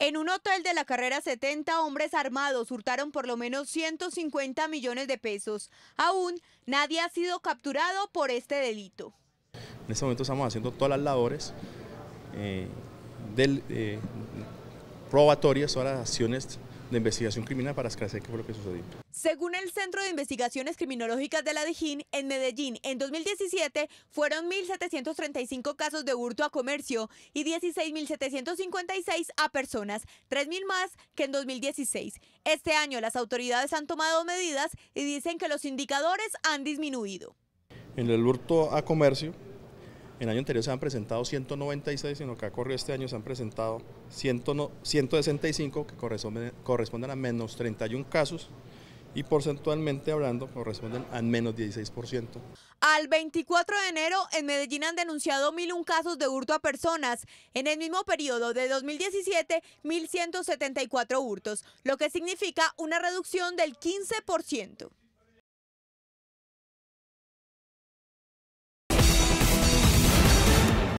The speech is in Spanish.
En un hotel de la carrera 70, hombres armados hurtaron por lo menos 150 millones de pesos. Aún nadie ha sido capturado por este delito. En este momento estamos haciendo todas las labores eh, del, probatorias, eh, todas las acciones de investigación criminal para esclarecer qué fue lo que sucedió. Según el Centro de Investigaciones Criminológicas de la DIJÍN, en Medellín, en 2017 fueron 1.735 casos de hurto a comercio y 16.756 a personas, 3.000 más que en 2016. Este año las autoridades han tomado medidas y dicen que los indicadores han disminuido. En el hurto a comercio, en el año anterior se han presentado 196, en lo que ha este año se han presentado 165, que corresponden a menos 31 casos y porcentualmente hablando corresponden al menos 16%. Al 24 de enero en Medellín han denunciado 1.001 casos de hurto a personas. En el mismo periodo de 2017, 1.174 hurtos, lo que significa una reducción del 15%.